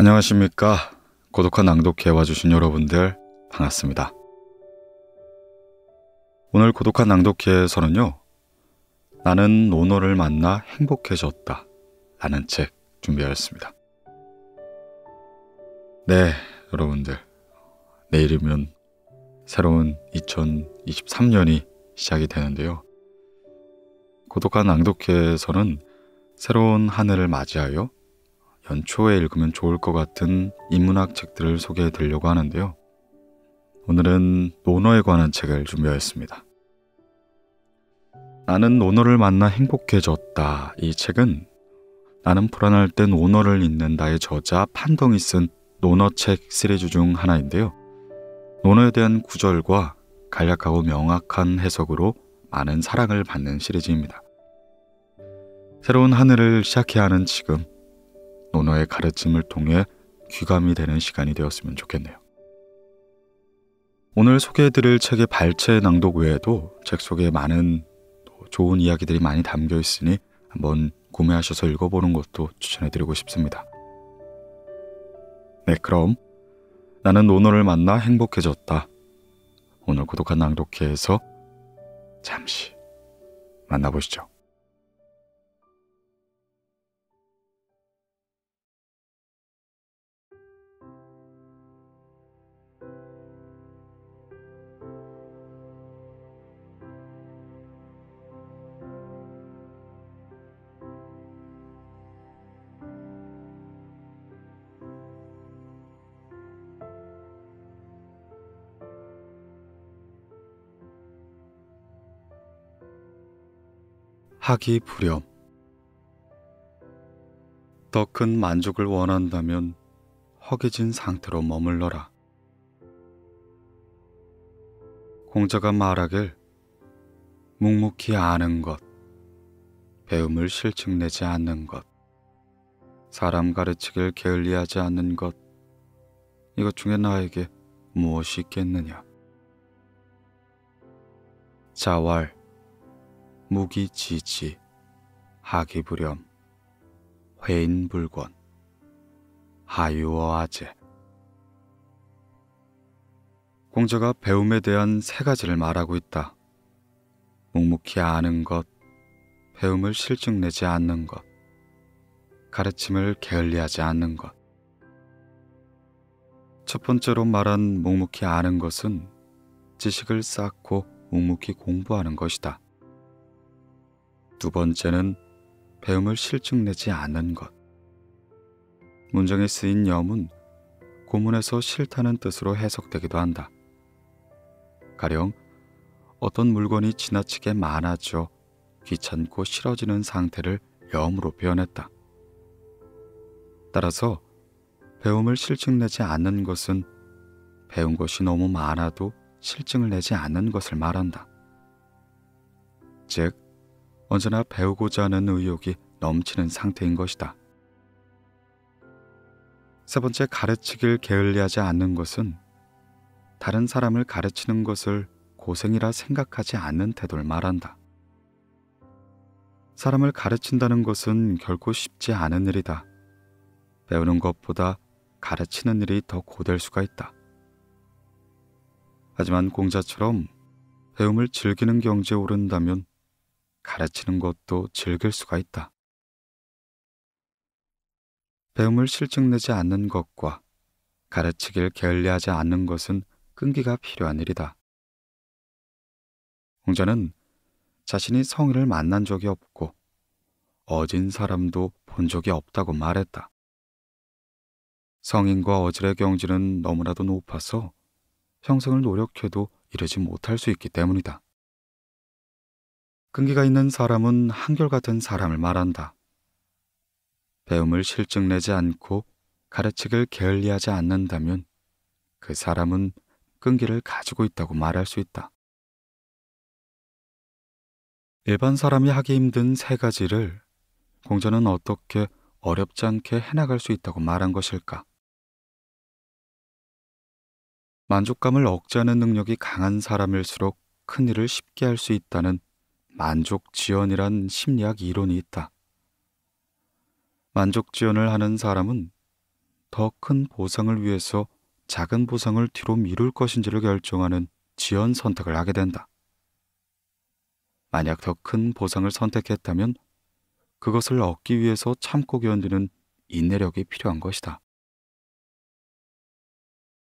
안녕하십니까. 고독한 낭독회 와주신 여러분들 반갑습니다. 오늘 고독한 낭독회에서는요. 나는 오너를 만나 행복해졌다. 라는 책 준비하였습니다. 네, 여러분들. 내일이면 새로운 2023년이 시작이 되는데요. 고독한 낭독회에서는 새로운 한 해를 맞이하여 연초에 읽으면 좋을 것 같은 인문학 책들을 소개해 드리려고 하는데요. 오늘은 논어에 관한 책을 준비하였습니다. 나는 논어를 만나 행복해졌다. 이 책은 나는 불안할 땐 논어를 읽는 나의 저자 판동이 쓴 논어책 시리즈 중 하나인데요. 논어에 대한 구절과 간략하고 명확한 해석으로 많은 사랑을 받는 시리즈입니다. 새로운 하늘을 시작해야 하는 지금 노노의 가르침을 통해 귀감이 되는 시간이 되었으면 좋겠네요. 오늘 소개해드릴 책의 발췌 낭독 외에도 책 속에 많은 좋은 이야기들이 많이 담겨 있으니 한번 구매하셔서 읽어보는 것도 추천해드리고 싶습니다. 네, 그럼 나는 노노를 만나 행복해졌다. 오늘 구독한 낭독회에서 잠시 만나보시죠. 하기 부렴. 더 큰 만족을 원한다면 허기진 상태로 머물러라. 공자가 말하길 묵묵히 아는 것, 배움을 실증내지 않는 것, 사람 가르치길 게을리하지 않는 것, 이것 중에 나에게 무엇이 있겠느냐. 자왈 무기지지, 하기불염, 회인불권, 하유어아재. 공자가 배움에 대한 세 가지를 말하고 있다. 묵묵히 아는 것, 배움을 실증내지 않는 것, 가르침을 게을리하지 않는 것. 첫 번째로 말한 묵묵히 아는 것은 지식을 쌓고 묵묵히 공부하는 것이다. 두 번째는 배움을 실증내지 않은 것. 문장에 쓰인 염은 고문에서 싫다는 뜻으로 해석되기도 한다. 가령 어떤 물건이 지나치게 많아져 귀찮고 싫어지는 상태를 염으로 표현했다. 따라서 배움을 실증내지 않는 것은 배운 것이 너무 많아도 실증을 내지 않는 것을 말한다. 즉, 언제나 배우고자 하는 의욕이 넘치는 상태인 것이다. 세 번째 가르치길 게을리하지 않는 것은 다른 사람을 가르치는 것을 고생이라 생각하지 않는 태도를 말한다. 사람을 가르친다는 것은 결코 쉽지 않은 일이다. 배우는 것보다 가르치는 일이 더 고될 수가 있다. 하지만 공자처럼 배움을 즐기는 경지에 오른다면 가르치는 것도 즐길 수가 있다. 배움을 실증내지 않는 것과 가르치길 게을리하지 않는 것은 끈기가 필요한 일이다. 홍자는 자신이 성인을 만난 적이 없고 어진 사람도 본 적이 없다고 말했다. 성인과 어질의 경지는 너무나도 높아서 형성을 노력해도 이르지 못할 수 있기 때문이다. 끈기가 있는 사람은 한결같은 사람을 말한다. 배움을 실증내지 않고 가르치길 게을리하지 않는다면 그 사람은 끈기를 가지고 있다고 말할 수 있다. 일반 사람이 하기 힘든 세 가지를 공자는 어떻게 어렵지 않게 해나갈 수 있다고 말한 것일까? 만족감을 억제하는 능력이 강한 사람일수록 큰 일을 쉽게 할 수 있다는 만족 지연이란 심리학 이론이 있다. 만족 지연을 하는 사람은 더 큰 보상을 위해서 작은 보상을 뒤로 미룰 것인지를 결정하는 지연 선택을 하게 된다. 만약 더 큰 보상을 선택했다면 그것을 얻기 위해서 참고 견디는 인내력이 필요한 것이다.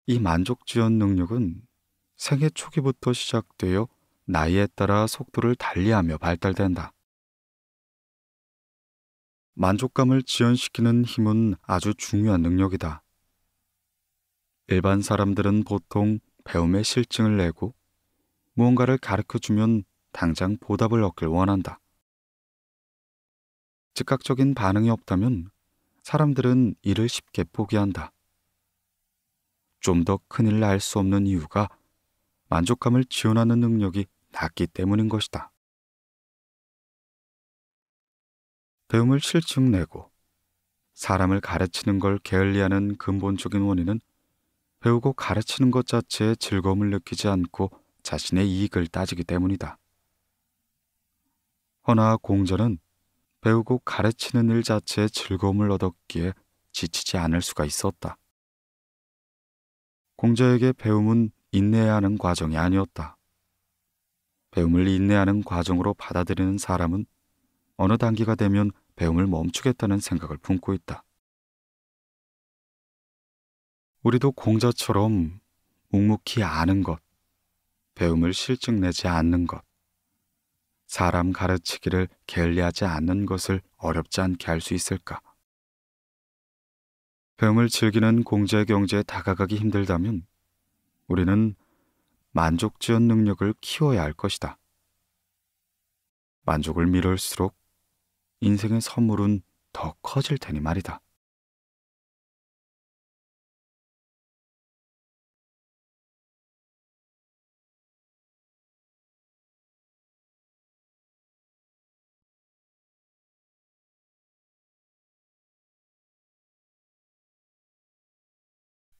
이 만족지연 능력은 생애 초기부터 시작되어 나이에 따라 속도를 달리하며 발달된다. 만족감을 지연시키는 힘은 아주 중요한 능력이다. 일반 사람들은 보통 배움에 실증을 내고 무언가를 가르쳐 주면 당장 보답을 얻길 원한다. 즉각적인 반응이 없다면 사람들은 이를 쉽게 포기한다. 좀 더 큰일 날 수 없는 이유가 만족감을 지원하는 능력이 낮기 때문인 것이다. 배움을 실증내고 사람을 가르치는 걸 게을리하는 근본적인 원인은 배우고 가르치는 것 자체에 즐거움을 느끼지 않고 자신의 이익을 따지기 때문이다. 허나 공자는 배우고 가르치는 일 자체에 즐거움을 얻었기에 지치지 않을 수가 있었다. 공자에게 배움은 인내 하는 과정이 아니었다. 배움을 인내하는 과정으로 받아들이는 사람은 어느 단계가 되면 배움을 멈추겠다는 생각을 품고 있다. 우리도 공자처럼 묵묵히 아는 것, 배움을 실증내지 않는 것, 사람 가르치기를 게을리하지 않는 것을 어렵지 않게 할 수 있을까? 배움을 즐기는 공자의 경지에 다가가기 힘들다면 우리는 만족 지연 능력을 키워야 할 것이다. 만족을 미룰수록 인생의 선물은 더 커질 테니 말이다.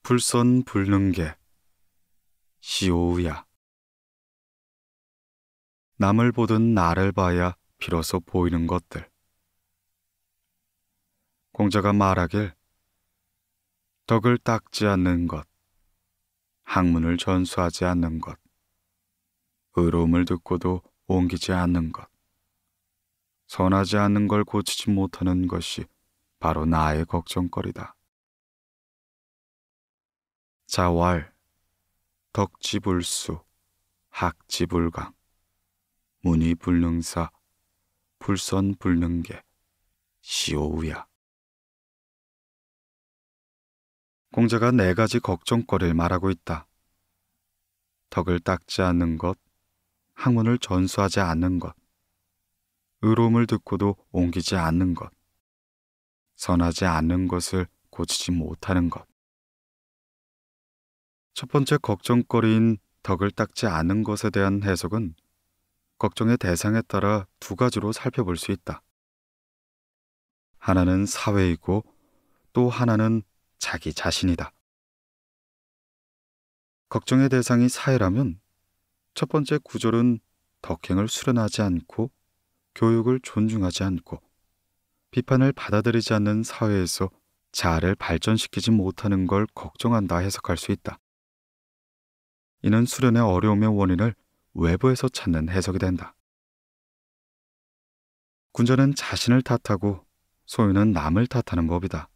불선불능계 시오우야. 남을 보든 나를 봐야 비로소 보이는 것들. 공자가 말하길 덕을 닦지 않는 것, 학문을 전수하지 않는 것, 의로움을 듣고도 옮기지 않는 것, 선하지 않는 걸 고치지 못하는 것이 바로 나의 걱정거리다. 자왈 덕지불수, 학지불강, 문이불능사, 불선불능계, 시오우야. 공자가 네 가지 걱정거리를 말하고 있다. 덕을 닦지 않는 것, 학문을 전수하지 않는 것, 의로움을 듣고도 옮기지 않는 것, 선하지 않는 것을 고치지 못하는 것. 첫 번째 걱정거리인 덕을 닦지 않은 것에 대한 해석은 걱정의 대상에 따라 두 가지로 살펴볼 수 있다. 하나는 사회이고 또 하나는 자기 자신이다. 걱정의 대상이 사회라면 첫 번째 구절은 덕행을 수련하지 않고 교육을 존중하지 않고 비판을 받아들이지 않는 사회에서 자아를 발전시키지 못하는 걸 걱정한다 해석할 수 있다. 이는 수련의 어려움의 원인을 외부에서 찾는 해석이 된다. 군자는 자신을 탓하고 소유는 남을 탓하는 법이다.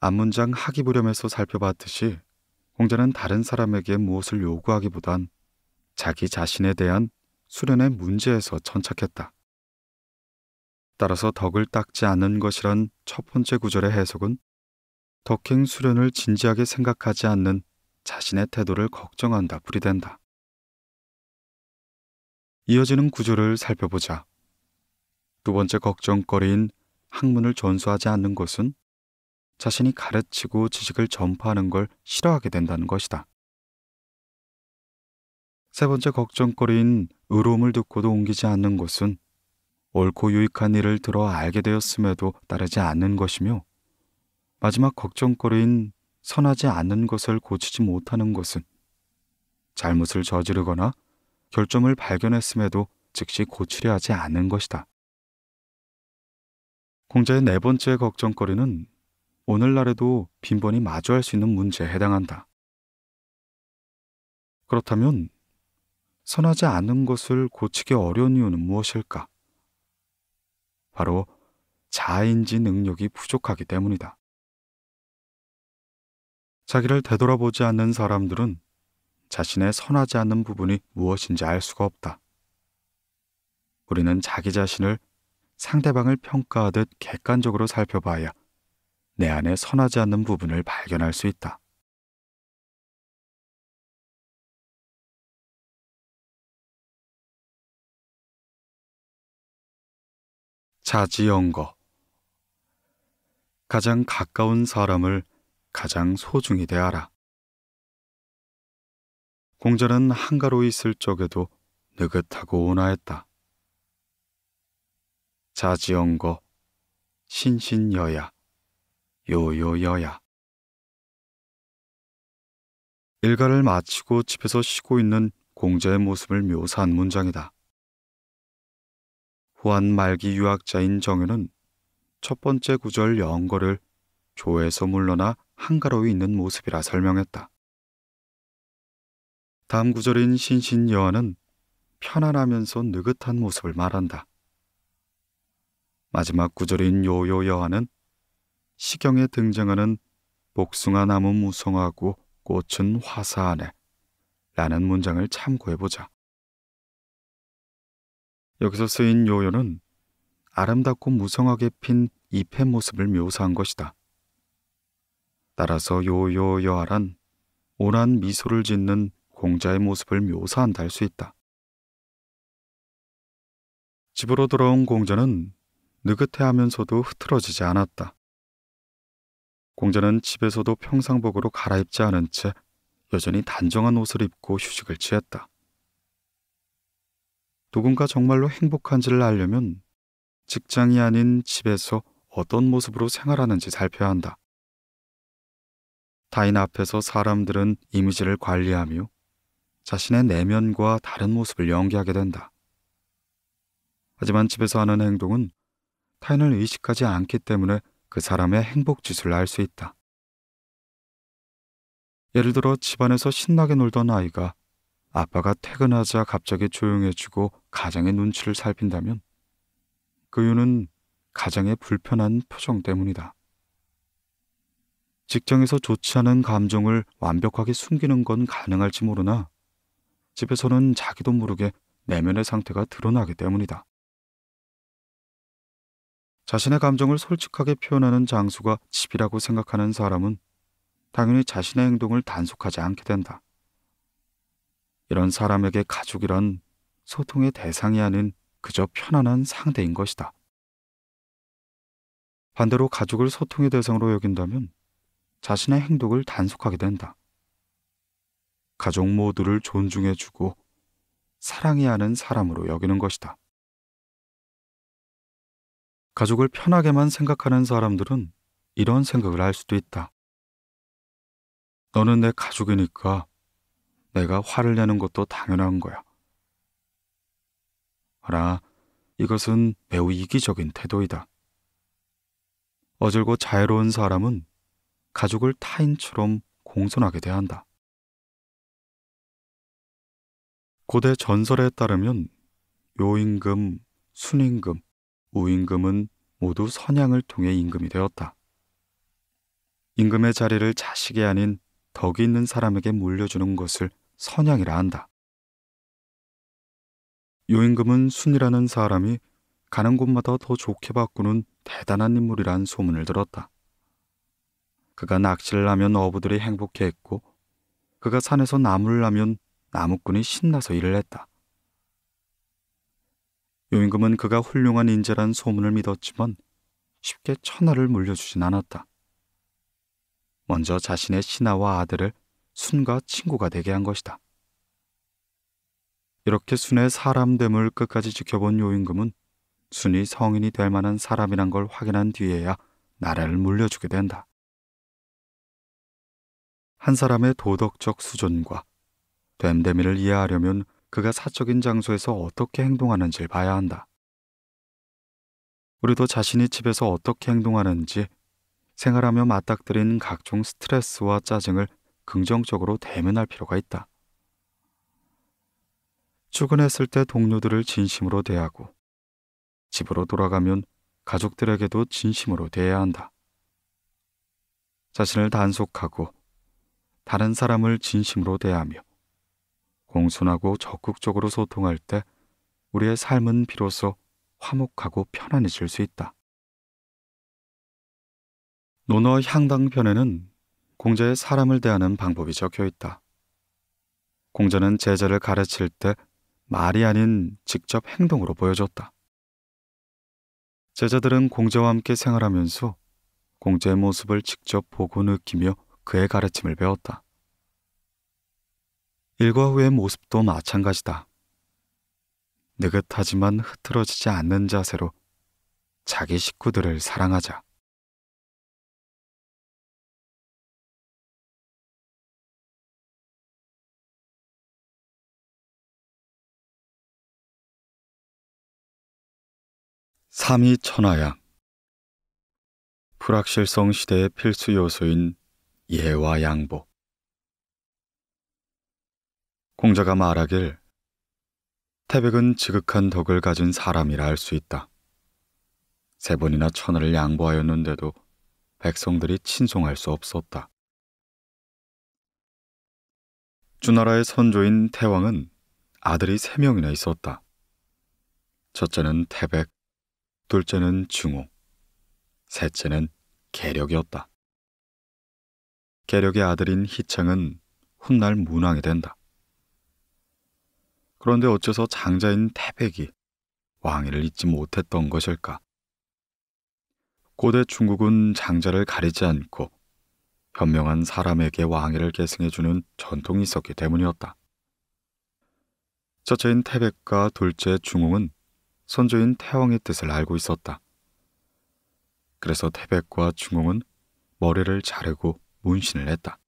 안문장 하기부렴에서 살펴봤듯이 공자는 다른 사람에게 무엇을 요구하기보단 자기 자신에 대한 수련의 문제에서 천착했다. 따라서 덕을 닦지 않는 것이란 첫 번째 구절의 해석은 덕행 수련을 진지하게 생각하지 않는 자신의 태도를 걱정한다 풀이된다. 이어지는 구조를 살펴보자. 두 번째 걱정거리인 학문을 전수하지 않는 것은 자신이 가르치고 지식을 전파하는 걸 싫어하게 된다는 것이다. 세 번째 걱정거리인 의로움을 듣고도 옮기지 않는 것은 옳고 유익한 일을 들어 알게 되었음에도 따르지 않는 것이며 마지막 걱정거리인 선하지 않는 것을 고치지 못하는 것은 잘못을 저지르거나 결점을 발견했음에도 즉시 고치려 하지 않는 것이다. 공자의 네 번째 걱정거리는 오늘날에도 빈번히 마주할 수 있는 문제에 해당한다. 그렇다면 선하지 않는 것을 고치기 어려운 이유는 무엇일까? 바로 자인지 능력이 부족하기 때문이다. 자기를 되돌아보지 않는 사람들은 자신의 선하지 않는 부분이 무엇인지 알 수가 없다. 우리는 자기 자신을 상대방을 평가하듯 객관적으로 살펴봐야 내 안에 선하지 않는 부분을 발견할 수 있다. 자지연거 가장 가까운 사람을 가장 소중히 대하라. 공자는 한가로 있을 적에도 느긋하고 온화했다. 자지언거 신신여야 요요여야 일가를 마치고 집에서 쉬고 있는 공자의 모습을 묘사한 문장이다. 후한 말기 유학자인 정현은 첫 번째 구절 영거를 조에서 물러나 한가로이 있는 모습이라 설명했다. 다음 구절인 신신 여와는 편안하면서 느긋한 모습을 말한다. 마지막 구절인 요요 여와는 시경에 등장하는 복숭아 나무 무성하고 꽃은 화사하네 라는 문장을 참고해보자. 여기서 쓰인 요요는 아름답고 무성하게 핀 잎의 모습을 묘사한 것이다. 따라서 요요요하란 온한 미소를 짓는 공자의 모습을 묘사한다 할 수 있다. 집으로 돌아온 공자는 느긋해하면서도 흐트러지지 않았다. 공자는 집에서도 평상복으로 갈아입지 않은 채 여전히 단정한 옷을 입고 휴식을 취했다. 누군가 정말로 행복한지를 알려면 직장이 아닌 집에서 어떤 모습으로 생활하는지 살펴야 한다. 타인 앞에서 사람들은 이미지를 관리하며 자신의 내면과 다른 모습을 연기하게 된다. 하지만 집에서 하는 행동은 타인을 의식하지 않기 때문에 그 사람의 행복 지수를 알 수 있다. 예를 들어 집안에서 신나게 놀던 아이가 아빠가 퇴근하자 갑자기 조용해지고 가장의 눈치를 살핀다면 그 이유는 가장의 불편한 표정 때문이다. 직장에서 좋지 않은 감정을 완벽하게 숨기는 건 가능할지 모르나 집에서는 자기도 모르게 내면의 상태가 드러나기 때문이다. 자신의 감정을 솔직하게 표현하는 장소가 집이라고 생각하는 사람은 당연히 자신의 행동을 단속하지 않게 된다. 이런 사람에게 가족이란 소통의 대상이 아닌 그저 편안한 상대인 것이다. 반대로 가족을 소통의 대상으로 여긴다면 자신의 행동을 단속하게 된다. 가족 모두를 존중해주고 사랑해야 하는 사람으로 여기는 것이다. 가족을 편하게만 생각하는 사람들은 이런 생각을 할 수도 있다. 너는 내 가족이니까 내가 화를 내는 것도 당연한 거야. 그러 이것은 매우 이기적인 태도이다. 어질고 자유로운 사람은 가족을 타인처럼 공손하게 대한다. 고대 전설에 따르면 요임금, 순임금, 우임금은 모두 선양을 통해 임금이 되었다. 임금의 자리를 자식이 아닌 덕이 있는 사람에게 물려주는 것을 선양이라 한다. 요임금은 순이라는 사람이 가는 곳마다 더 좋게 바꾸는 대단한 인물이란 소문을 들었다. 그가 낚시를 하면 어부들이 행복해했고 그가 산에서 나무를 하면 나무꾼이 신나서 일을 했다. 요임금은 그가 훌륭한 인재란 소문을 믿었지만 쉽게 천하를 물려주진 않았다. 먼저 자신의 신하와 아들을 순과 친구가 되게 한 것이다. 이렇게 순의 사람됨을 끝까지 지켜본 요임금은 순이 성인이 될 만한 사람이란 걸 확인한 뒤에야 나라를 물려주게 된다. 한 사람의 도덕적 수준과 됨됨이를 이해하려면 그가 사적인 장소에서 어떻게 행동하는지를 봐야 한다. 우리도 자신이 집에서 어떻게 행동하는지 생활하며 맞닥뜨린 각종 스트레스와 짜증을 긍정적으로 대면할 필요가 있다. 출근했을 때 동료들을 진심으로 대하고 집으로 돌아가면 가족들에게도 진심으로 대해야 한다. 자신을 단속하고 다른 사람을 진심으로 대하며 공손하고 적극적으로 소통할 때 우리의 삶은 비로소 화목하고 편안해질 수 있다. 논어 향당편에는 공자의 사람을 대하는 방법이 적혀 있다. 공자는 제자를 가르칠 때 말이 아닌 직접 행동으로 보여줬다. 제자들은 공자와 함께 생활하면서 공자의 모습을 직접 보고 느끼며 그의 가르침을 배웠다. 일과 후의 모습도 마찬가지다. 느긋하지만 흐트러지지 않는 자세로 자기 식구들을 사랑하자. 3위 천하야 불확실성 시대의 필수 요소인 예와 양복. 공자가 말하길 태백은 지극한 덕을 가진 사람이라 할 수 있다. 세 번이나 천하를 양보하였는데도 백성들이 친송할 수 없었다. 주나라의 선조인 태왕은 아들이 세 명이나 있었다. 첫째는 태백, 둘째는 중호, 셋째는 계력이었다. 계력의 아들인 희창은 훗날 문왕이 된다. 그런데 어째서 장자인 태백이 왕위를 잊지 못했던 것일까? 고대 중국은 장자를 가리지 않고 현명한 사람에게 왕위를 계승해주는 전통이 있었기 때문이었다. 첫째인 태백과 둘째 중홍은 선조인 태왕의 뜻을 알고 있었다. 그래서 태백과 중홍은 머리를 자르고 문신을 했다.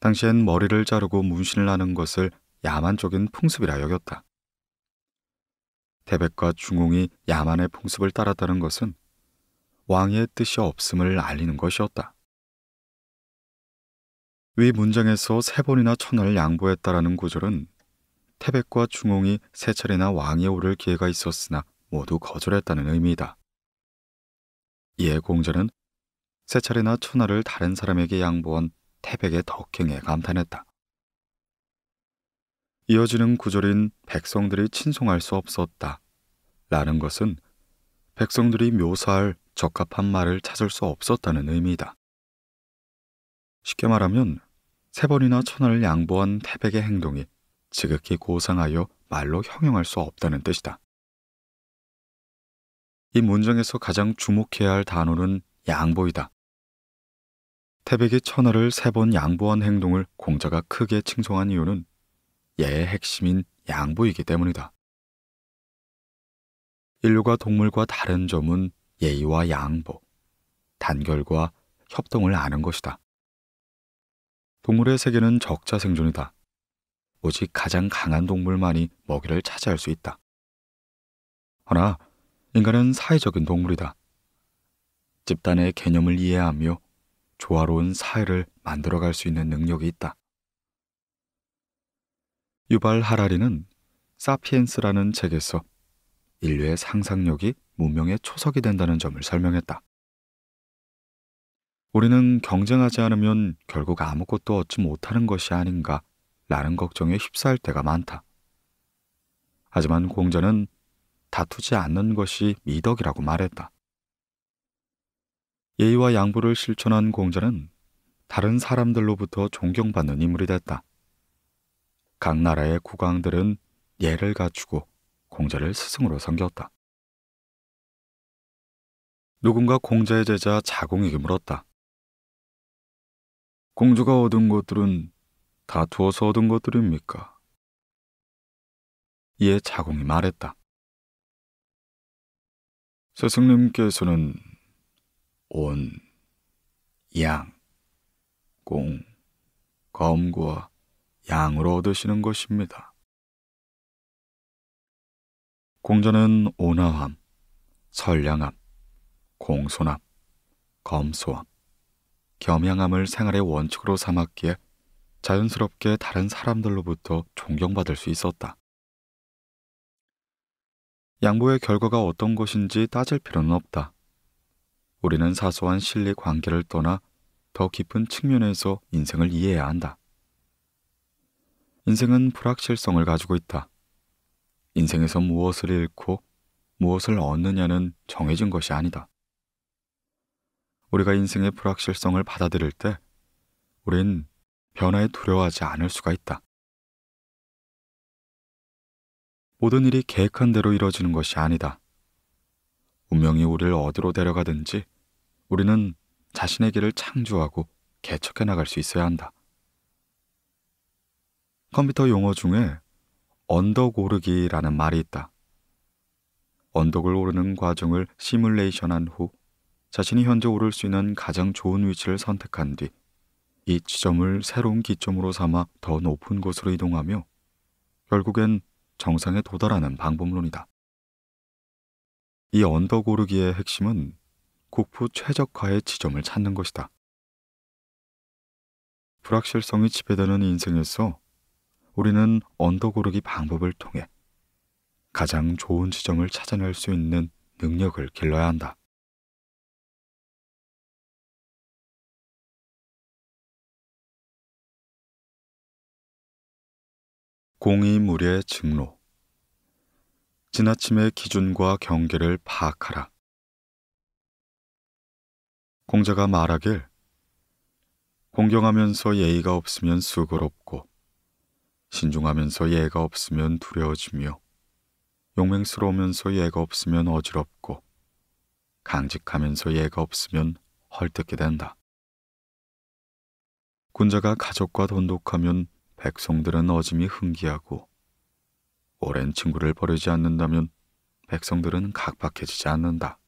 당시엔 머리를 자르고 문신을 하는 것을 야만적인 풍습이라 여겼다. 태백과 중홍이 야만의 풍습을 따랐다는 것은 왕의 뜻이 없음을 알리는 것이었다. 위 문장에서 세 번이나 천을 양보했다라는 구절은 태백과 중홍이 세 차례나 왕에 오를 기회가 있었으나 모두 거절했다는 의미이다. 이에 공자는 세 차례나 천하를 다른 사람에게 양보한 태백의 덕행에 감탄했다. 이어지는 구절인 백성들이 친송할 수 없었다. 라는 것은 백성들이 묘사할 적합한 말을 찾을 수 없었다는 의미다. 쉽게 말하면 세 번이나 천하를 양보한 태백의 행동이 지극히 고상하여 말로 형용할 수 없다는 뜻이다. 이 문장에서 가장 주목해야 할 단어는 양보이다. 태백이 천하를 세 번 양보한 행동을 공자가 크게 칭송한 이유는 예의 핵심인 양보이기 때문이다. 인류가 동물과 다른 점은 예의와 양보, 단결과 협동을 아는 것이다. 동물의 세계는 적자 생존이다. 오직 가장 강한 동물만이 먹이를 차지할 수 있다. 허나 인간은 사회적인 동물이다. 집단의 개념을 이해하며 조화로운 사회를 만들어갈 수 있는 능력이 있다. 유발 하라리는 사피엔스라는 책에서 인류의 상상력이 문명의 초석이 된다는 점을 설명했다. 우리는 경쟁하지 않으면 결국 아무것도 얻지 못하는 것이 아닌가 라는 걱정에 휩싸일 때가 많다. 하지만 공자는 다투지 않는 것이 미덕이라고 말했다. 예의와 양보를 실천한 공자는 다른 사람들로부터 존경받는 인물이 됐다. 각 나라의 국왕들은 예를 갖추고 공자를 스승으로 섬겼다. 누군가 공자의 제자 자공에게 물었다. 공주가 얻은 것들은 다투어서 얻은 것들입니까? 이에 자공이 말했다. 스승님께서는 온, 양, 공, 검과 양으로 얻으시는 것입니다. 공자는 온화함, 선량함, 공손함, 검소함, 겸양함을 생활의 원칙으로 삼았기에 자연스럽게 다른 사람들로부터 존경받을 수 있었다. 양보의 결과가 어떤 것인지 따질 필요는 없다. 우리는 사소한 실리 관계를 떠나 더 깊은 측면에서 인생을 이해해야 한다. 인생은 불확실성을 가지고 있다. 인생에서 무엇을 잃고 무엇을 얻느냐는 정해진 것이 아니다. 우리가 인생의 불확실성을 받아들일 때 우린 변화에 두려워하지 않을 수가 있다. 모든 일이 계획한 대로 이뤄지는 것이 아니다. 운명이 우리를 어디로 데려가든지 우리는 자신의 길을 창조하고 개척해 나갈 수 있어야 한다. 컴퓨터 용어 중에 언덕 오르기라는 말이 있다. 언덕을 오르는 과정을 시뮬레이션한 후 자신이 현재 오를 수 있는 가장 좋은 위치를 선택한 뒤 이 지점을 새로운 기점으로 삼아 더 높은 곳으로 이동하며 결국엔 정상에 도달하는 방법론이다. 이 언덕 오르기의 핵심은 국부 최적화의 지점을 찾는 것이다. 불확실성이 지배되는 인생에서 우리는 언덕 오르기 방법을 통해 가장 좋은 지점을 찾아낼 수 있는 능력을 길러야 한다. 공이 무의 증로 지나침의 기준과 경계를 파악하라. 공자가 말하길 공경하면서 예의가 없으면 수고롭고 신중하면서 예가 없으면 두려워지며 용맹스러우면서 예가 없으면 어지럽고 강직하면서 예가 없으면 헐뜯게 된다. 군자가 가족과 돈독하면 백성들은 어짐이 흥기하고 오랜 친구를 버리지 않는다면 백성들은 각박해지지 않는다.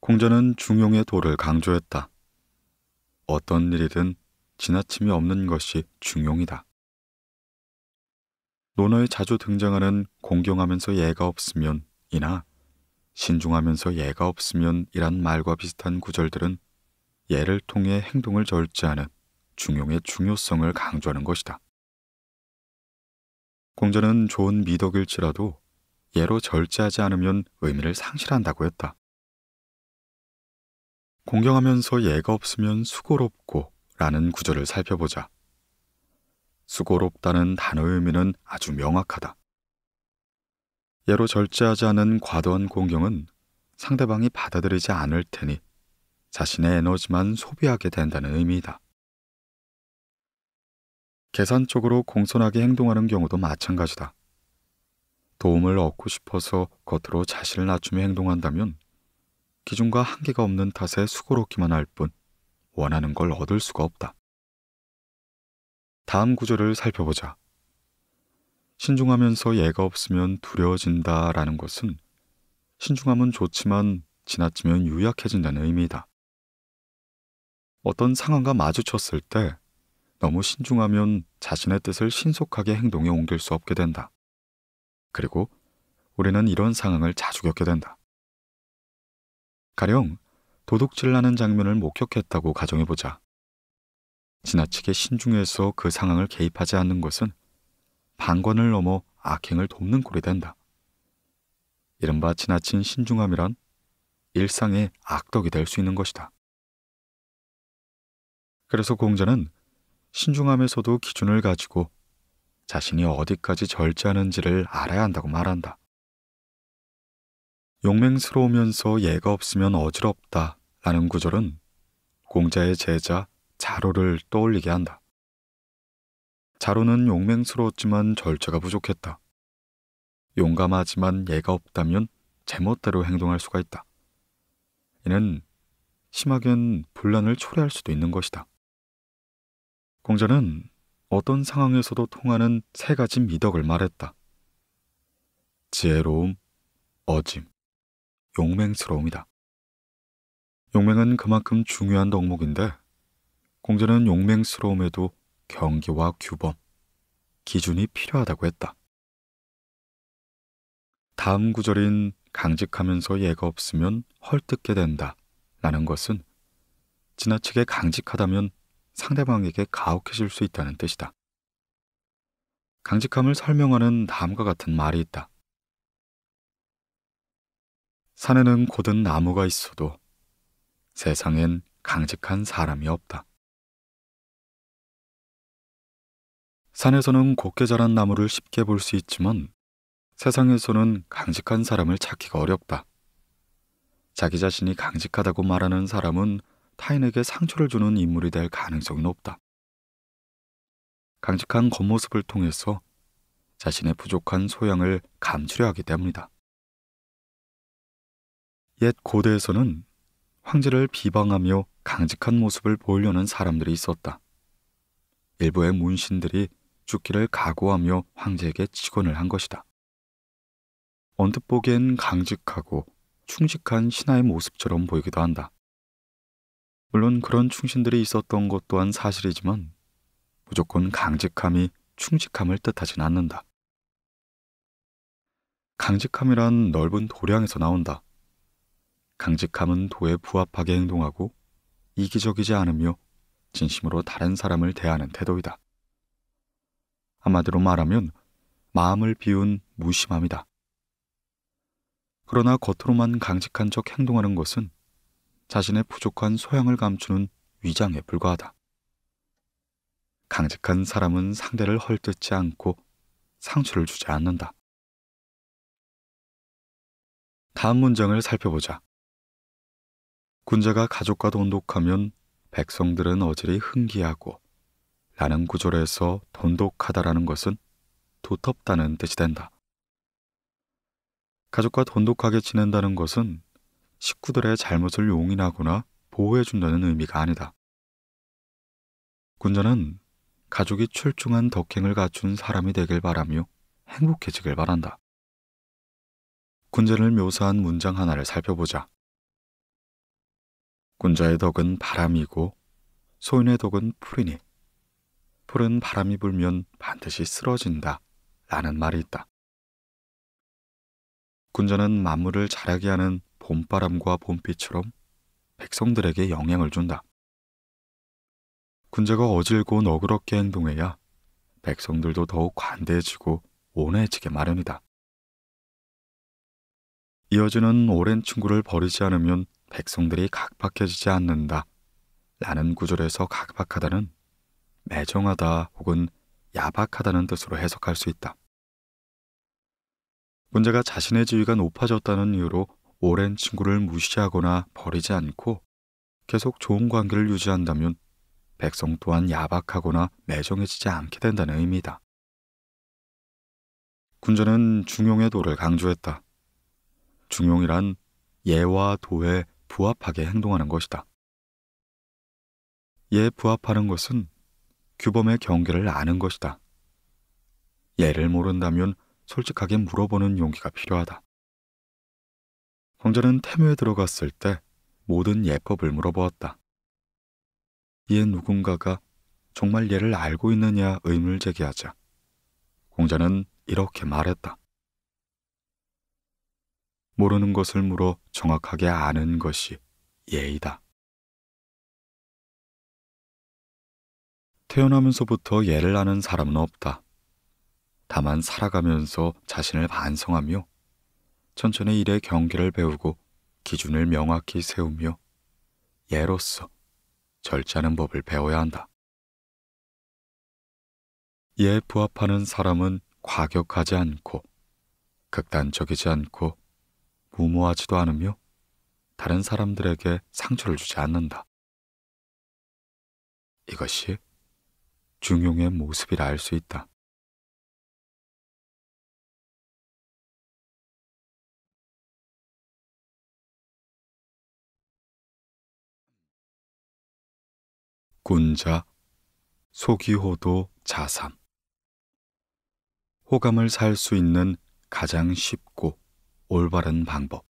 공자는 중용의 도를 강조했다. 어떤 일이든 지나침이 없는 것이 중용이다. 논어에 자주 등장하는 공경하면서 예가 없으면 이나 신중하면서 예가 없으면 이란 말과 비슷한 구절들은 예를 통해 행동을 절제하는 중용의 중요성을 강조하는 것이다. 공자는 좋은 미덕일지라도 예로 절제하지 않으면 의미를 상실한다고 했다. 공경하면서 예가 없으면 수고롭고 라는 구절을 살펴보자. 수고롭다는 단어의 의미는 아주 명확하다. 예로 절제하지 않은 과도한 공경은 상대방이 받아들이지 않을 테니 자신의 에너지만 소비하게 된다는 의미이다. 계산 쪽으로 공손하게 행동하는 경우도 마찬가지다. 도움을 얻고 싶어서 겉으로 자신을 낮추며 행동한다면 기준과 한계가 없는 탓에 수고롭기만 할 뿐 원하는 걸 얻을 수가 없다. 다음 구절을 살펴보자. 신중하면서 예가 없으면 두려워진다 라는 것은 신중함은 좋지만 지나치면 유약해진다는 의미이다. 어떤 상황과 마주쳤을 때 너무 신중하면 자신의 뜻을 신속하게 행동에 옮길 수 없게 된다. 그리고 우리는 이런 상황을 자주 겪게 된다. 가령 도둑질 하는 장면을 목격했다고 가정해보자. 지나치게 신중해서 그 상황을 개입하지 않는 것은 방관을 넘어 악행을 돕는 꼴이 된다. 이른바 지나친 신중함이란 일상의 악덕이 될 수 있는 것이다. 그래서 공자는 신중함에서도 기준을 가지고 자신이 어디까지 절제하는지를 알아야 한다고 말한다. 용맹스러우면서 예가 없으면 어지럽다 라는 구절은 공자의 제자 자로를 떠올리게 한다. 자로는 용맹스러웠지만 절제가 부족했다. 용감하지만 예가 없다면 제멋대로 행동할 수가 있다. 이는 심하게는 분란을 초래할 수도 있는 것이다. 공자는 어떤 상황에서도 통하는 세 가지 미덕을 말했다. 지혜로움, 어짐, 용맹스러움이다. 용맹은 그만큼 중요한 덕목인데 공자는 용맹스러움에도 경계와 규범, 기준이 필요하다고 했다. 다음 구절인 강직하면서 예가 없으면 헐뜯게 된다 라는 것은 지나치게 강직하다면 상대방에게 가혹해질 수 있다는 뜻이다. 강직함을 설명하는 다음과 같은 말이 있다. 산에는 곧은 나무가 있어도 세상엔 강직한 사람이 없다. 산에서는 곱게 자란 나무를 쉽게 볼 수 있지만 세상에서는 강직한 사람을 찾기가 어렵다. 자기 자신이 강직하다고 말하는 사람은 타인에게 상처를 주는 인물이 될 가능성이 높다. 강직한 겉모습을 통해서 자신의 부족한 소양을 감추려 하기 때문이다. 옛 고대에서는 황제를 비방하며 강직한 모습을 보이려는 사람들이 있었다. 일부의 문신들이 죽기를 각오하며 황제에게 직언을 한 것이다. 언뜻 보기엔 강직하고 충직한 신하의 모습처럼 보이기도 한다. 물론 그런 충신들이 있었던 것 또한 사실이지만 무조건 강직함이 충직함을 뜻하진 않는다. 강직함이란 넓은 도량에서 나온다. 강직함은 도에 부합하게 행동하고 이기적이지 않으며 진심으로 다른 사람을 대하는 태도이다. 한마디로 말하면 마음을 비운 무심함이다. 그러나 겉으로만 강직한 척 행동하는 것은 자신의 부족한 소양을 감추는 위장에 불과하다. 강직한 사람은 상대를 헐뜯지 않고 상처를 주지 않는다. 다음 문장을 살펴보자. 군자가 가족과 돈독하면 백성들은 어질이 흥기하고 라는 구절에서 돈독하다라는 것은 도텁다는 뜻이 된다. 가족과 돈독하게 지낸다는 것은 식구들의 잘못을 용인하거나 보호해준다는 의미가 아니다. 군자는 가족이 출중한 덕행을 갖춘 사람이 되길 바라며 행복해지길 바란다. 군자를 묘사한 문장 하나를 살펴보자. 군자의 덕은 바람이고 소인의 덕은 풀이니 풀은 바람이 불면 반드시 쓰러진다 라는 말이 있다. 군자는 만물을 자라게 하는 봄바람과 봄비처럼 백성들에게 영향을 준다. 군자가 어질고 너그럽게 행동해야 백성들도 더욱 관대해지고 온해지게 마련이다. 이어지는 오랜 친구를 버리지 않으면 백성들이 각박해지지 않는다. 라는 구절에서 각박하다는 매정하다 혹은 야박하다는 뜻으로 해석할 수 있다. 문제가 자신의 지위가 높아졌다는 이유로 오랜 친구를 무시하거나 버리지 않고 계속 좋은 관계를 유지한다면 백성 또한 야박하거나 매정해지지 않게 된다는 의미다. 군전은 중용의 도를 강조했다. 중용이란 예와 도에 부합하게 행동하는 것이다. 예 부합하는 것은 규범의 경계를 아는 것이다. 예를 모른다면 솔직하게 물어보는 용기가 필요하다. 왕자는 태묘에 들어갔을 때 모든 예법을 물어보았다. 이에 누군가가 정말 얘를 알고 있느냐 의문을 제기하자 공자는 이렇게 말했다. 모르는 것을 물어 정확하게 아는 것이 예이다. 태어나면서부터 예를 아는 사람은 없다. 다만 살아가면서 자신을 반성하며 천천히 일의 경계를 배우고 기준을 명확히 세우며 예로서 절제하는 법을 배워야 한다. 이에 부합하는 사람은 과격하지 않고 극단적이지 않고 무모하지도 않으며 다른 사람들에게 상처를 주지 않는다. 이것이 중용의 모습이라 할 수 있다. 군자, 속이호도 자삼. 호감을 살 수 있는 가장 쉽고 올바른 방법.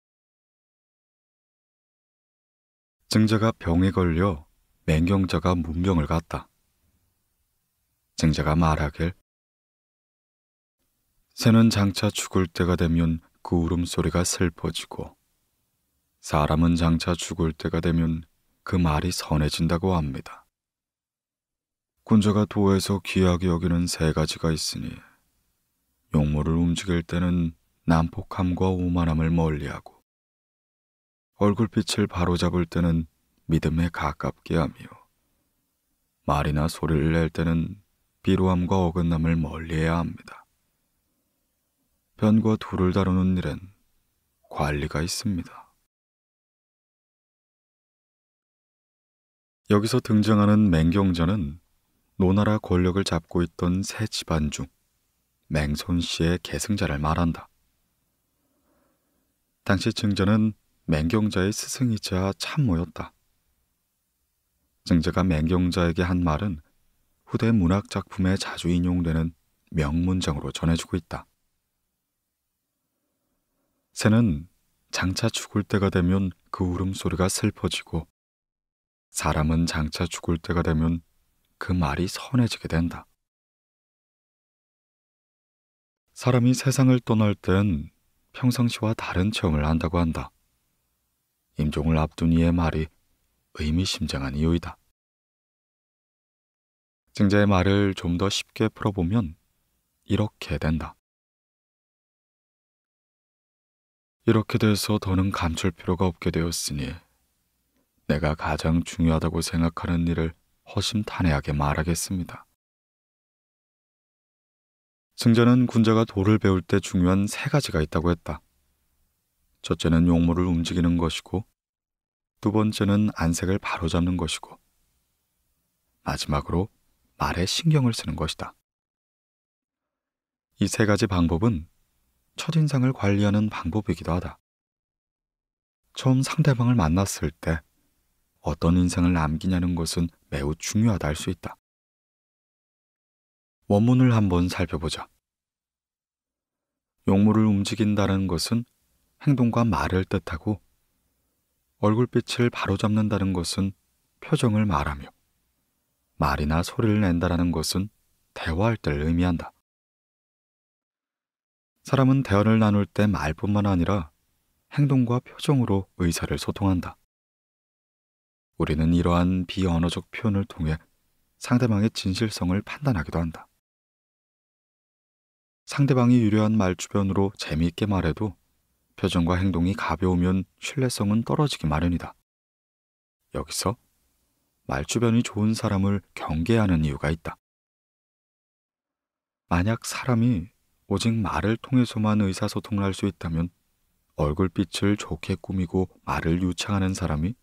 증자가 병에 걸려 맹경자가 문병을 갔다. 증자가 말하길 새는 장차 죽을 때가 되면 그 울음소리가 슬퍼지고 사람은 장차 죽을 때가 되면 그 말이 선해진다고 합니다. 군자가 도에서 귀하게 여기는 세 가지가 있으니 용모를 움직일 때는 난폭함과 오만함을 멀리하고 얼굴빛을 바로잡을 때는 믿음에 가깝게 하며 말이나 소리를 낼 때는 비로함과 어긋남을 멀리해야 합니다. 변과 둘을 다루는 일엔 관리가 있습니다. 여기서 등장하는 맹경자는 노나라 권력을 잡고 있던 세 집안 중 맹손 씨의 계승자를 말한다. 당시 증자는 맹경자의 스승이자 참모였다. 증자가 맹경자에게 한 말은 후대 문학 작품에 자주 인용되는 명문장으로 전해주고 있다. 새는 장차 죽을 때가 되면 그 울음소리가 슬퍼지고 사람은 장차 죽을 때가 되면 그 말이 선해지게 된다. 사람이 세상을 떠날 땐 평상시와 다른 체험을 한다고 한다. 임종을 앞둔 이의 말이 의미심장한 이유이다. 증자의 말을 좀 더 쉽게 풀어보면 이렇게 된다. 이렇게 돼서 더는 감출 필요가 없게 되었으니 내가 가장 중요하다고 생각하는 일을 허심탄회하게 말하겠습니다. 승자는 군자가 도를 배울 때 중요한 세 가지가 있다고 했다. 첫째는 용모를 움직이는 것이고, 두 번째는 안색을 바로잡는 것이고, 마지막으로 말에 신경을 쓰는 것이다. 이 세 가지 방법은 첫인상을 관리하는 방법이기도 하다. 처음 상대방을 만났을 때 어떤 인상을 남기냐는 것은 매우 중요하다 할 수 있다. 원문을 한번 살펴보자. 용모를 움직인다는 것은 행동과 말을 뜻하고 얼굴빛을 바로잡는다는 것은 표정을 말하며 말이나 소리를 낸다라는 것은 대화할 때를 의미한다. 사람은 대화를 나눌 때 말뿐만 아니라 행동과 표정으로 의사를 소통한다. 우리는 이러한 비언어적 표현을 통해 상대방의 진실성을 판단하기도 한다. 상대방이 유려한 말주변으로 재미있게 말해도 표정과 행동이 가벼우면 신뢰성은 떨어지기 마련이다. 여기서 말주변이 좋은 사람을 경계하는 이유가 있다. 만약 사람이 오직 말을 통해서만 의사소통을 할 수 있다면 얼굴빛을 좋게 꾸미고 말을 유창하는 사람이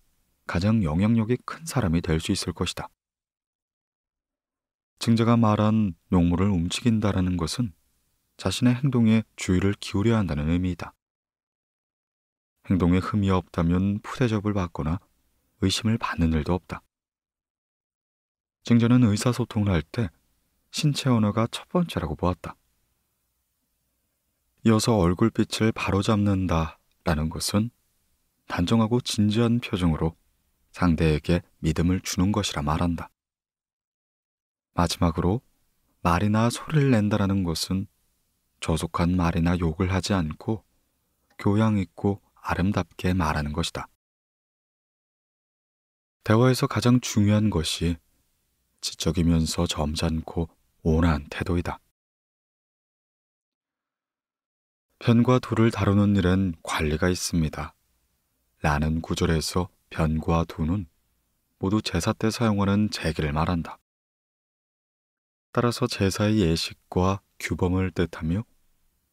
가장 영향력이 큰 사람이 될 수 있을 것이다. 증자가 말한 용물을 움직인다라는 것은 자신의 행동에 주의를 기울여야 한다는 의미이다. 행동에 흠이 없다면 푸대접을 받거나 의심을 받는 일도 없다. 증자는 의사소통을 할 때 신체 언어가 첫 번째라고 보았다. 이어서 얼굴빛을 바로잡는다 라는 것은 단정하고 진지한 표정으로 상대에게 믿음을 주는 것이라 말한다. 마지막으로 말이나 소리를 낸다라는 것은 저속한 말이나 욕을 하지 않고 교양 있고 아름답게 말하는 것이다. 대화에서 가장 중요한 것이 지적이면서 점잖고 온화한 태도이다. 편과 도를 다루는 일은 관리가 있습니다. 라는 구절에서 변과 두는 모두 제사 때 사용하는 제기를 말한다. 따라서 제사의 예식과 규범을 뜻하며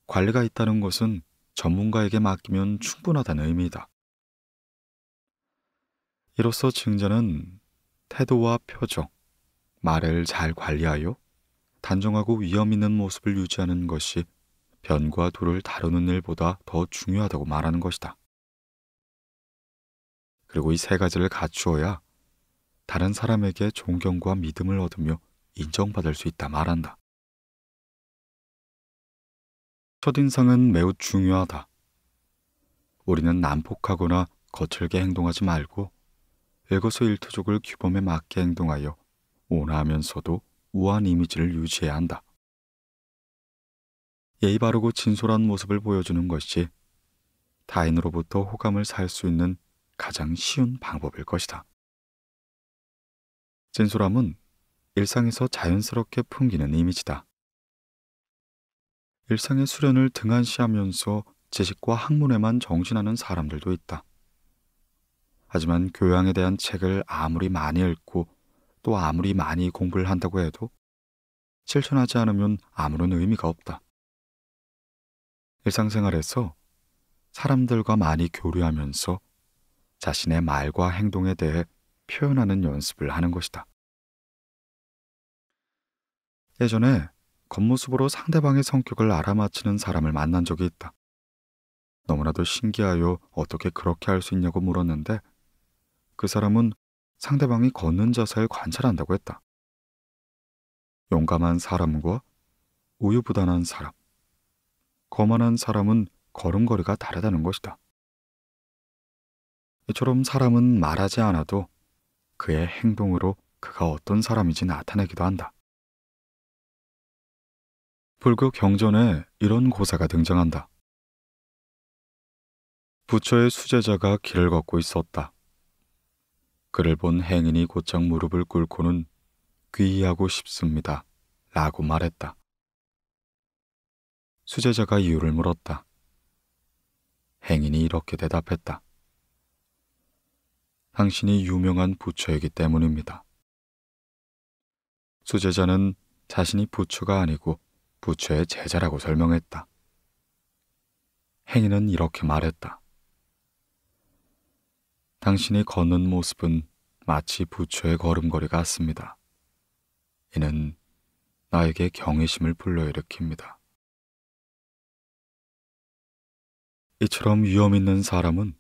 관리가 있다는 것은 전문가에게 맡기면 충분하다는 의미다. 이로써 증자는 태도와 표정, 말을 잘 관리하여 단정하고 위험 있는 모습을 유지하는 것이 변과 도를 다루는 일보다 더 중요하다고 말하는 것이다. 그리고 이 세 가지를 갖추어야 다른 사람에게 존경과 믿음을 얻으며 인정받을 수 있다 말한다. 첫인상은 매우 중요하다. 우리는 난폭하거나 거칠게 행동하지 말고 일거수일투족을 규범에 맞게 행동하여 온화하면서도 우아한 이미지를 유지해야 한다. 예의 바르고 진솔한 모습을 보여주는 것이 타인으로부터 호감을 살 수 있는 가장 쉬운 방법일 것이다. 진솔함은 일상에서 자연스럽게 풍기는 이미지다. 일상의 수련을 등한시하면서 지식과 학문에만 정신하는 사람들도 있다. 하지만 교양에 대한 책을 아무리 많이 읽고 또 아무리 많이 공부를 한다고 해도 실천하지 않으면 아무런 의미가 없다. 일상생활에서 사람들과 많이 교류하면서 자신의 말과 행동에 대해 표현하는 연습을 하는 것이다. 예전에 겉모습으로 상대방의 성격을 알아맞히는 사람을 만난 적이 있다. 너무나도 신기하여 어떻게 그렇게 할 수 있냐고 물었는데 그 사람은 상대방이 걷는 자세를 관찰한다고 했다. 용감한 사람과 우유부단한 사람, 거만한 사람은 걸음걸이가 다르다는 것이다. 이처럼 사람은 말하지 않아도 그의 행동으로 그가 어떤 사람인지 나타내기도 한다. 불교 경전에 이런 고사가 등장한다. 부처의 수제자가 길을 걷고 있었다. 그를 본 행인이 곧장 무릎을 꿇고는 귀의하고 싶습니다. 라고 말했다. 수제자가 이유를 물었다. 행인이 이렇게 대답했다. 당신이 유명한 부처이기 때문입니다. 수제자는 자신이 부처가 아니고 부처의 제자라고 설명했다. 행인은 이렇게 말했다. 당신이 걷는 모습은 마치 부처의 걸음걸이 같습니다. 이는 나에게 경외심을 불러일으킵니다. 이처럼 위험 있는 사람은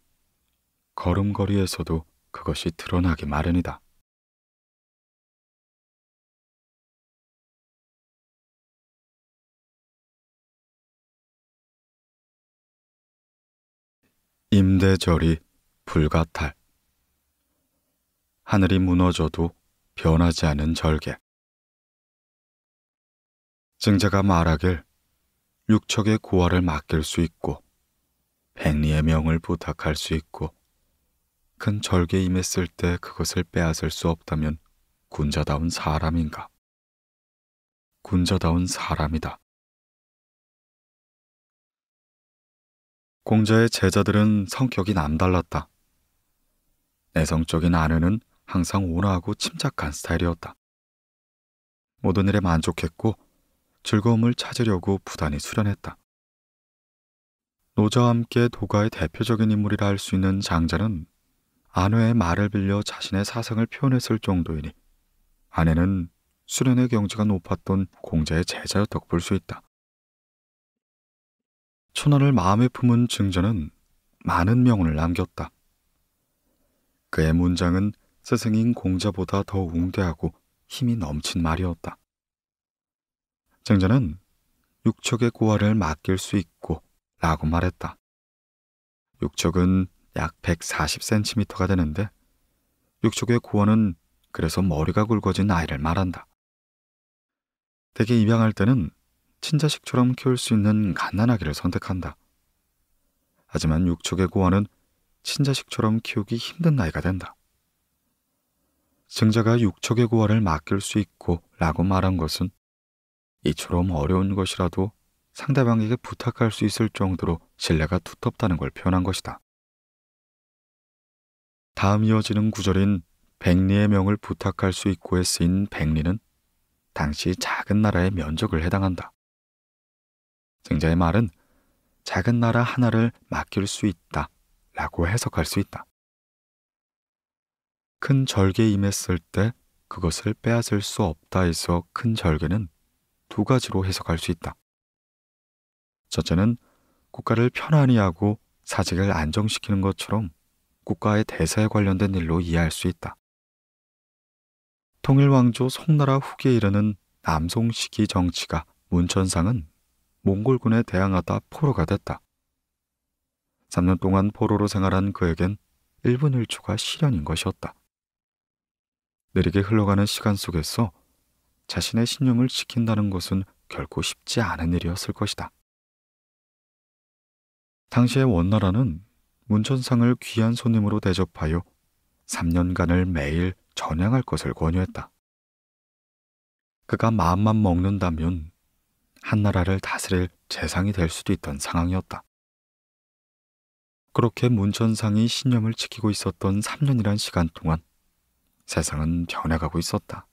걸음걸이에서도 그것이 드러나기 마련이다. 임대절이 불가탈 하늘이 무너져도 변하지 않은 절개 증자가 말하길 육척의 고아를 맡길 수 있고 백리의 명을 부탁할 수 있고 큰절개 임했을 때 그것을 빼앗을 수 없다면 군자다운 사람인가? 군자다운 사람이다. 공자의 제자들은 성격이 남달랐다. 내성적인 아내는 항상 온화하고 침착한 스타일이었다. 모든 일에 만족했고 즐거움을 찾으려고 부단히 수련했다. 노자와 함께 도가의 대표적인 인물이라 할 수 있는 장자는 아내의 말을 빌려 자신의 사상을 표현했을 정도이니 아내는 수련의 경지가 높았던 공자의 제자였다고 볼 수 있다. 천안을 마음에 품은 증자는 많은 명운을 남겼다. 그의 문장은 스승인 공자보다 더 웅대하고 힘이 넘친 말이었다. 증자는 육척의 고아를 맡길 수 있고 라고 말했다. 육척은 약 140cm가 되는데 육축의 구원은 그래서 머리가 굵어진 아이를 말한다. 대개 입양할 때는 친자식처럼 키울 수 있는 갓난아기를 선택한다. 하지만 육축의 구원은 친자식처럼 키우기 힘든 나이가 된다. 승자가 육척의 구원을 맡길 수 있고 라고 말한 것은 이처럼 어려운 것이라도 상대방에게 부탁할 수 있을 정도로 신뢰가 두텁다는 걸 표현한 것이다. 다음 이어지는 구절인 백리의 명을 부탁할 수 있고에 쓰인 백리는 당시 작은 나라의 면적을 해당한다. 등자의 말은 작은 나라 하나를 맡길 수 있다 라고 해석할 수 있다. 큰절개 임했을 때 그것을 빼앗을 수 없다에서 큰 절개는 두 가지로 해석할 수 있다. 첫째는 국가를 편안히 하고 사직을 안정시키는 것처럼 국가의 대세에 관련된 일로 이해할 수 있다. 통일왕조 송나라 후기에 이르는 남송 시기 정치가 문천상은 몽골군에 대항하다 포로가 됐다. 3년 동안 포로로 생활한 그에겐 1분 1초가 시련인 것이었다. 느리게 흘러가는 시간 속에서 자신의 신념을 지킨다는 것은 결코 쉽지 않은 일이었을 것이다. 당시의 원나라는 문천상을 귀한 손님으로 대접하여 3년간을 매일 전향할 것을 권유했다. 그가 마음만 먹는다면 한나라를 다스릴 재상이 될 수도 있던 상황이었다. 그렇게 문천상이 신념을 지키고 있었던 3년이란 시간 동안 세상은 변해가고 있었다.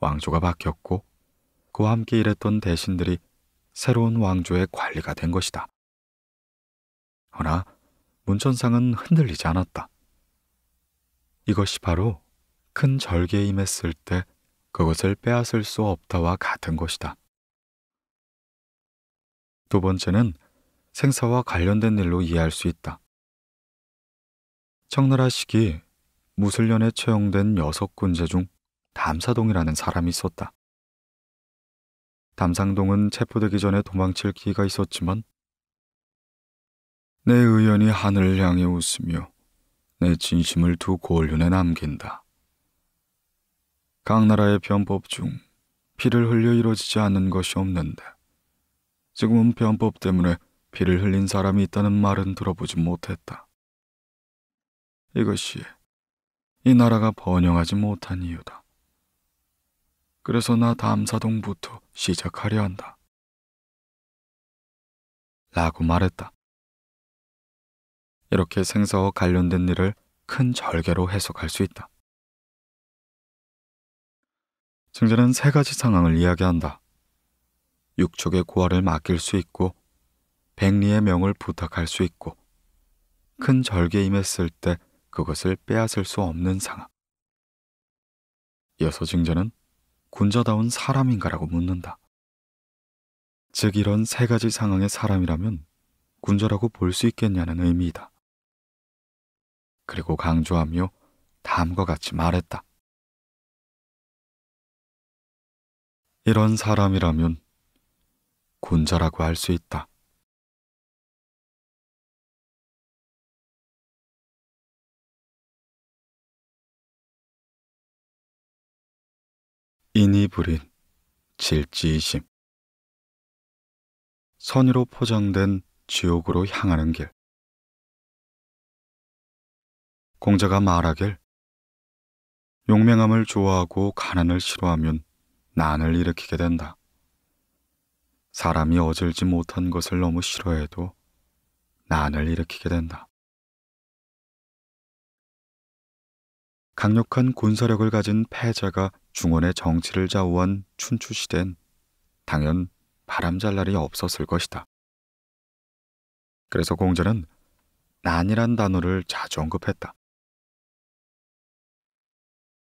왕조가 바뀌었고 그와 함께 일했던 대신들이 새로운 왕조의 관리가 된 것이다. 그러나 문천상은 흔들리지 않았다. 이것이 바로 큰절개 임했을 때 그것을 빼앗을 수 없다와 같은 것이다. 두 번째는 생사와 관련된 일로 이해할 수 있다. 청나라 시기 무술년에 채용된 여섯 군제 중 담사동이라는 사람이 있었다. 담상동은 체포되기 전에 도망칠 기회가 있었지만 내 의연이 하늘을 향해 웃으며 내 진심을 두 고을륜에 남긴다. 각 나라의 변법 중 피를 흘려 이루어지지 않는 것이 없는데 지금은 변법 때문에 피를 흘린 사람이 있다는 말은 들어보지 못했다. 이것이 이 나라가 번영하지 못한 이유다. 그래서 나 담사동부터 시작하려 한다. 라고 말했다. 이렇게 생사와 관련된 일을 큰 절개로 해석할 수 있다. 증자는 세 가지 상황을 이야기한다. 육촉의 고아를 맡길 수 있고 백리의 명을 부탁할 수 있고 큰절개 임했을 때 그것을 빼앗을 수 없는 상황. 이어서 증자는 군자다운 사람인가라고 묻는다. 즉 이런 세 가지 상황의 사람이라면 군자라고 볼 수 있겠냐는 의미이다. 그리고 강조하며 다음과 같이 말했다. 이런 사람이라면 군자라고 할 수 있다. 인이 부린 질지이심 선의로 포장된 지옥으로 향하는 길 공자가 말하길 용맹함을 좋아하고 가난을 싫어하면 난을 일으키게 된다. 사람이 어질지 못한 것을 너무 싫어해도 난을 일으키게 된다. 강력한 군사력을 가진 패자가 중원의 정치를 좌우한 춘추시대엔 당연 바람잘 날이 없었을 것이다. 그래서 공자는 난이란 단어를 자주 언급했다.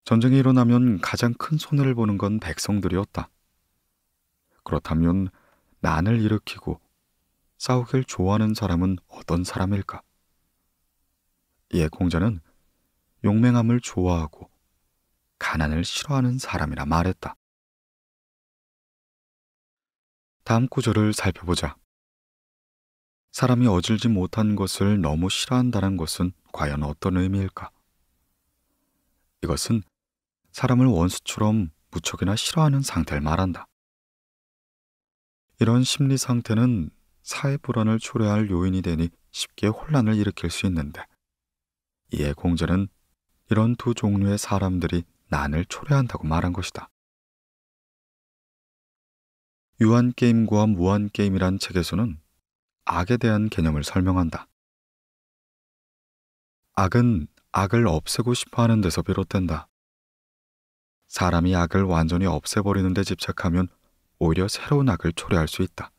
전쟁이 일어나면 가장 큰 손해를 보는 건 백성들이었다. 그렇다면 난을 일으키고 싸우길 좋아하는 사람은 어떤 사람일까? 예공자는 용맹함을 좋아하고 가난을 싫어하는 사람이라 말했다. 다음 구절을 살펴보자. 사람이 어질지 못한 것을 너무 싫어한다는 것은 과연 어떤 의미일까? 이것은 사람을 원수처럼 무척이나 싫어하는 상태를 말한다. 이런 심리 상태는 사회 불안을 초래할 요인이 되니 쉽게 혼란을 일으킬 수 있는데 이에 공자는 이런 두 종류의 사람들이 난을 초래한다고 말한 것이다. 유한게임과 무한게임이란 책에서는 악에 대한 개념을 설명한다. 악은 악을 없애고 싶어 하는 데서 비롯된다. 사람이 악을 완전히 없애버리는 데 집착하면 오히려 새로운 악을 초래할 수 있다.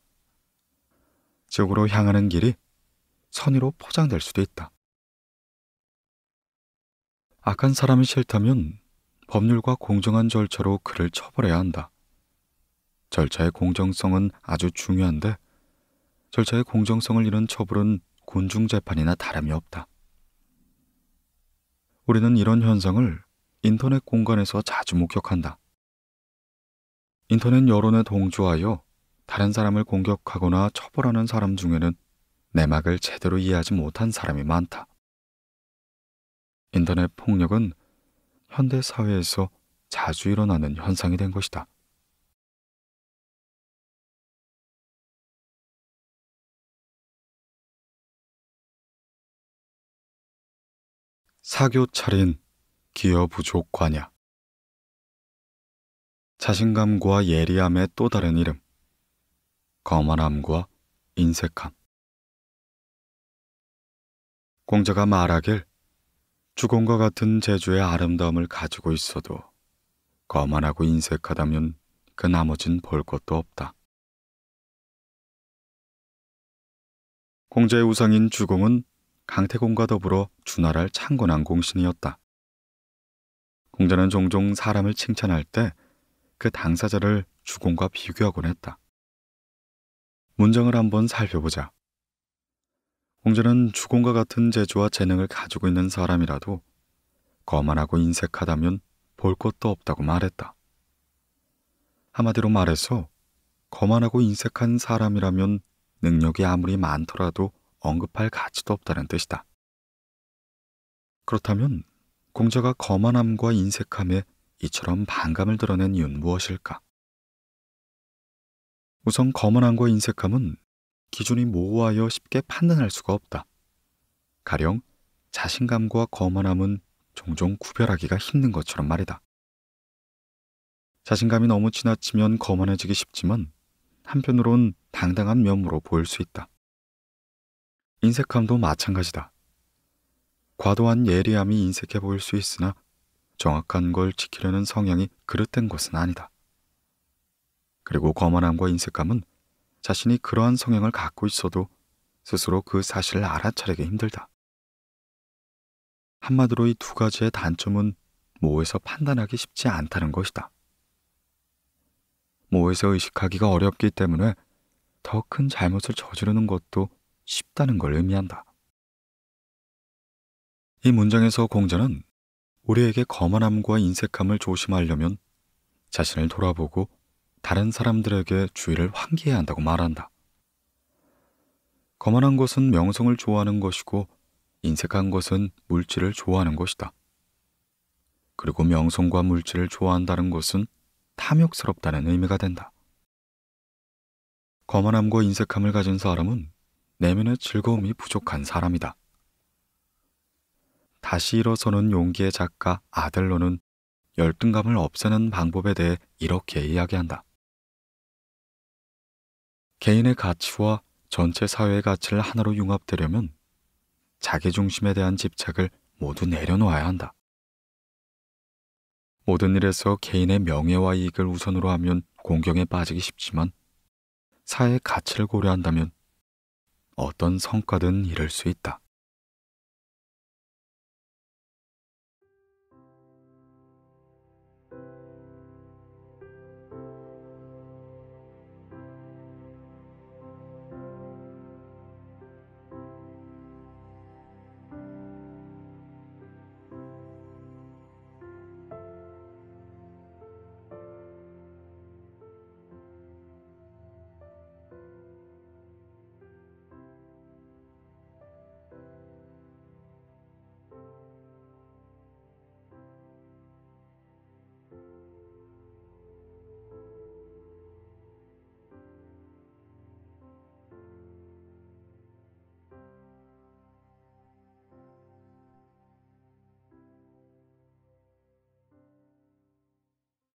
적으로 향하는 길이 선의로 포장될 수도 있다. 악한 사람이 싫다면 법률과 공정한 절차로 그를 처벌해야 한다. 절차의 공정성은 아주 중요한데 절차의 공정성을 잃은 처벌은 곤중재판이나 다름이 없다. 우리는 이런 현상을 인터넷 공간에서 자주 목격한다. 인터넷 여론에 동조하여 다른 사람을 공격하거나 처벌하는 사람 중에는 내막을 제대로 이해하지 못한 사람이 많다. 인터넷 폭력은 현대 사회에서 자주 일어나는 현상이 된 것이다. 사교 차린 기여 부족 관냐 자신감과 예리함의 또 다른 이름. 거만함과 인색함. 공자가 말하길 주공과 같은 제주의 아름다움을 가지고 있어도 거만하고 인색하다면 그 나머진 볼 것도 없다. 공자의 우상인 주공은 강태공과 더불어 주나라를 창건한 공신이었다. 공자는 종종 사람을 칭찬할 때 그 당사자를 주공과 비교하곤 했다. 문장을 한번 살펴보자. 공자는 주공과 같은 재주와 재능을 가지고 있는 사람이라도 거만하고 인색하다면 볼 것도 없다고 말했다. 한마디로 말해서 거만하고 인색한 사람이라면 능력이 아무리 많더라도 언급할 가치도 없다는 뜻이다. 그렇다면 공자가 거만함과 인색함에 이처럼 반감을 드러낸 이유는 무엇일까? 우선 거만함과 인색함은 기준이 모호하여 쉽게 판단할 수가 없다. 가령 자신감과 거만함은 종종 구별하기가 힘든 것처럼 말이다. 자신감이 너무 지나치면 거만해지기 쉽지만 한편으론 당당한 면모로 보일 수 있다. 인색함도 마찬가지다. 과도한 예리함이 인색해 보일 수 있으나 정확한 걸 지키려는 성향이 그릇된 것은 아니다. 그리고 거만함과 인색함은 자신이 그러한 성향을 갖고 있어도 스스로 그 사실을 알아차리기 힘들다. 한마디로 이 두 가지의 단점은 모에서 판단하기 쉽지 않다는 것이다. 모에서 의식하기가 어렵기 때문에 더 큰 잘못을 저지르는 것도 쉽다는 걸 의미한다. 이 문장에서 공자는 우리에게 거만함과 인색함을 조심하려면 자신을 돌아보고 다른 사람들에게 주의를 환기해야 한다고 말한다. 거만한 것은 명성을 좋아하는 것이고 인색한 것은 물질을 좋아하는 것이다. 그리고 명성과 물질을 좋아한다는 것은 탐욕스럽다는 의미가 된다. 거만함과 인색함을 가진 사람은 내면의 즐거움이 부족한 사람이다. 다시 일어서는 용기의 작가 아델로는 열등감을 없애는 방법에 대해 이렇게 이야기한다. 개인의 가치와 전체 사회의 가치를 하나로 융합되려면 자기중심에 대한 집착을 모두 내려놓아야 한다. 모든 일에서 개인의 명예와 이익을 우선으로 하면 공경에 빠지기 쉽지만 사회의 가치를 고려한다면 어떤 성과든 이룰 수 있다.